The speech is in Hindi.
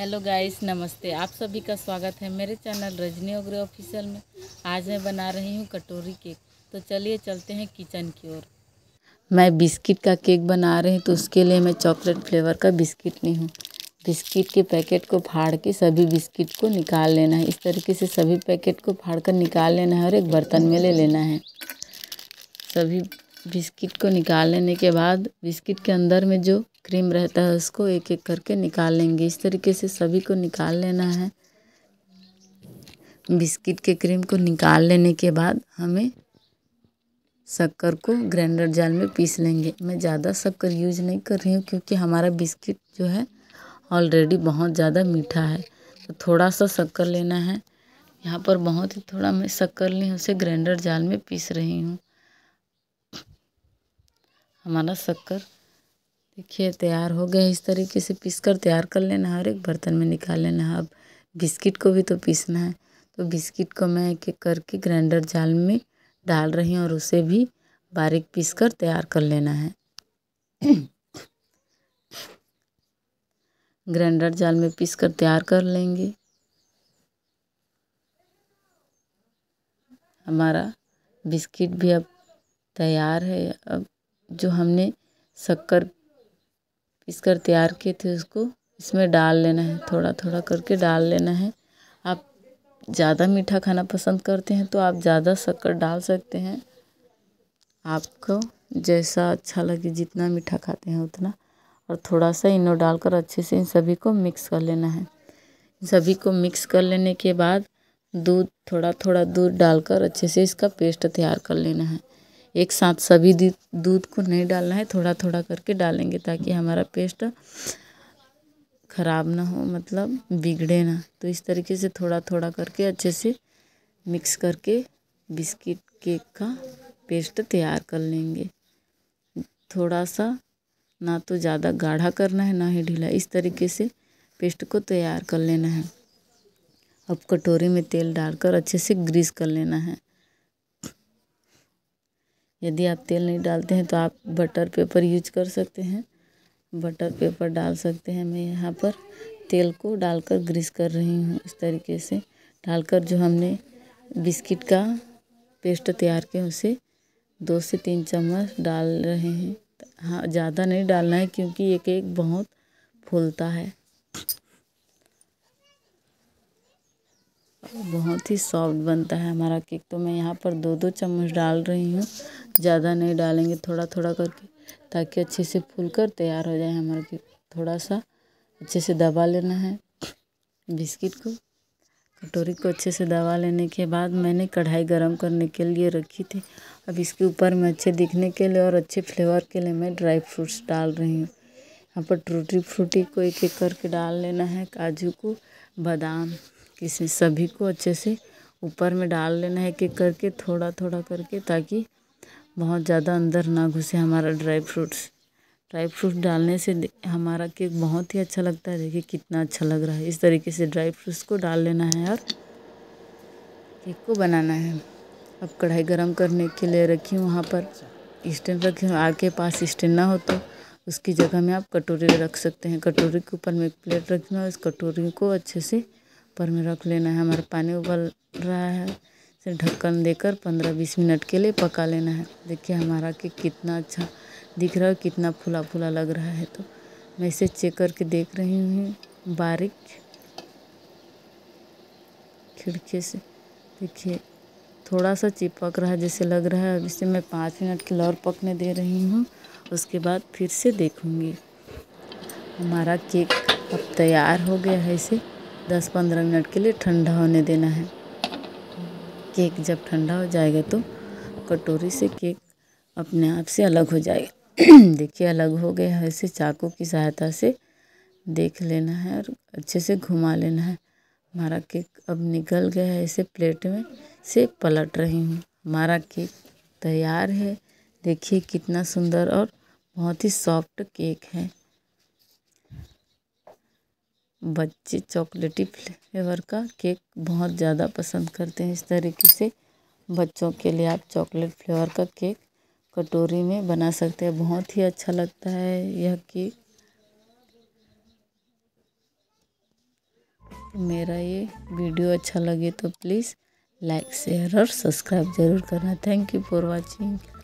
हेलो गाइस नमस्ते आप सभी का स्वागत है मेरे चैनल रजनी ओगरे ऑफिशियल में आज मैं बना रही हूँ कटोरी केक तो चलिए चलते हैं किचन की ओर मैं बिस्किट का केक बना रही हूँ तो उसके लिए मैं चॉकलेट फ्लेवर का बिस्किट ली हूँ बिस्किट के पैकेट को फाड़ के सभी बिस्किट को निकाल लेना है इस तरीके से सभी पैकेट को फाड़ कर निकाल लेना है और एक बर्तन में ले लेना है सभी बिस्किट को निकाल लेने के बाद बिस्किट के अंदर में जो क्रीम रहता है उसको एक एक करके निकाल लेंगे इस तरीके से सभी को निकाल लेना है बिस्किट के क्रीम को निकाल लेने के बाद हमें शक्कर को ग्राइंडर जाल में पीस लेंगे मैं ज़्यादा शक्कर यूज नहीं कर रही हूँ क्योंकि हमारा बिस्किट जो है ऑलरेडी बहुत ज़्यादा मीठा है तो थोड़ा सा शक्कर लेना है यहाँ पर बहुत ही थोड़ा मैं शक्कर ली उसे ग्राइंडर जाल में पीस रही हूँ हमारा शक्कर देखिए तैयार हो गया इस तरीके से पीस कर तैयार कर लेना हर एक बर्तन में निकाल लेना है अब बिस्किट को भी तो पीसना है तो बिस्किट को मैं एक एक करके ग्राइंडर जाल में डाल रही हूँ और उसे भी बारीक पीस कर तैयार कर लेना है ग्राइंडर जाल में पीस कर तैयार कर लेंगे हमारा बिस्किट भी अब तैयार है अब जो हमने शक्कर पीस कर तैयार किए थे उसको इसमें डाल लेना है थोड़ा थोड़ा करके डाल लेना है आप ज़्यादा मीठा खाना पसंद करते हैं तो आप ज़्यादा शक्कर डाल सकते हैं आपको जैसा अच्छा लगे जितना मीठा खाते हैं उतना और थोड़ा सा इनो डालकर अच्छे से इन सभी को मिक्स कर लेना है सभी को मिक्स कर लेने के बाद दूध थोड़ा थोड़ा दूध डालकर अच्छे से इसका पेस्ट तैयार कर लेना है एक साथ सभी दूध को नहीं डालना है थोड़ा थोड़ा करके डालेंगे ताकि हमारा पेस्ट ख़राब ना हो मतलब बिगड़े ना तो इस तरीके से थोड़ा थोड़ा करके अच्छे से मिक्स करके बिस्किट केक का पेस्ट तैयार कर लेंगे थोड़ा सा ना तो ज़्यादा गाढ़ा करना है ना ही ढीला इस तरीके से पेस्ट को तैयार कर लेना है अब कटोरी में तेल डालकर अच्छे से ग्रीस कर लेना है यदि आप तेल नहीं डालते हैं तो आप बटर पेपर यूज कर सकते हैं बटर पेपर डाल सकते हैं मैं यहाँ पर तेल को डालकर ग्रीस कर रही हूँ इस तरीके से डालकर जो हमने बिस्किट का पेस्ट तैयार किया उसे दो से तीन चम्मच डाल रहे हैं हाँ ज़्यादा नहीं डालना है क्योंकि एक एक बहुत फूलता है बहुत ही सॉफ्ट बनता है हमारा केक तो मैं यहाँ पर दो दो चम्मच डाल रही हूँ ज़्यादा नहीं डालेंगे थोड़ा थोड़ा करके ताकि अच्छे से फूल कर तैयार हो जाए हमारा केक थोड़ा सा अच्छे से दबा लेना है बिस्किट को कटोरी को अच्छे से दबा लेने के बाद मैंने कढ़ाई गरम करने के लिए रखी थी अब इसके ऊपर मैं अच्छे दिखने के लिए और अच्छे फ्लेवर के लिए मैं ड्राई फ्रूट्स डाल रही हूँ यहाँ पर टूटी फ्रूटी को एक एक करके डाल लेना है काजू को बादाम इसमें सभी को अच्छे से ऊपर में डाल लेना है एक एक करके थोड़ा थोड़ा करके ताकि बहुत ज़्यादा अंदर ना घुसे हमारा ड्राई फ्रूट्स ड्राई फ्रूट डालने से हमारा केक बहुत ही अच्छा लगता है देखिए कितना अच्छा लग रहा है इस तरीके से ड्राई फ्रूट्स को डाल लेना है और केक को बनाना है अब कढ़ाई गरम करने के लिए रखी हूँ वहाँ पर स्टैंड रखी हूँ आग के पास स्टैंड ना हो तो उसकी जगह में आप कटोरी रख सकते हैं कटोरी के ऊपर में एक प्लेट रखी हूँ इस कटोरी को अच्छे से ऊपर में रख लेना है हमारा पानी उबल रहा है इसे ढक्कन देकर पंद्रह बीस मिनट के लिए पका लेना है देखिए हमारा केक कितना अच्छा दिख रहा है कितना फुला फुला लग रहा है तो मैं इसे चेक करके देख रही हूँ बारिक खिड़की से देखिए थोड़ा सा चिपक रहा है जैसे लग रहा है अब इसे मैं पाँच मिनट के लौर पकने दे रही हूँ उसके बाद फिर से देखूँगी हमारा केक अब तैयार हो गया है इसे दस पंद्रह मिनट के लिए ठंडा होने देना है केक जब ठंडा हो जाएगा तो कटोरी से केक अपने आप से अलग हो जाएगा देखिए अलग हो गया है इसे चाकू की सहायता से देख लेना है और अच्छे से घुमा लेना है हमारा केक अब निकल गया है इसे प्लेट में से पलट रही हूँ हमारा केक तैयार है देखिए कितना सुंदर और बहुत ही सॉफ्ट केक है बच्चे चॉकलेटी फ्लेवर का केक बहुत ज़्यादा पसंद करते हैं इस तरीके से बच्चों के लिए आप चॉकलेट फ्लेवर का केक कटोरी में बना सकते हैं बहुत ही अच्छा लगता है यह केक मेरा ये वीडियो अच्छा लगे तो प्लीज़ लाइक शेयर और सब्सक्राइब ज़रूर करना थैंक यू फॉर वाचिंग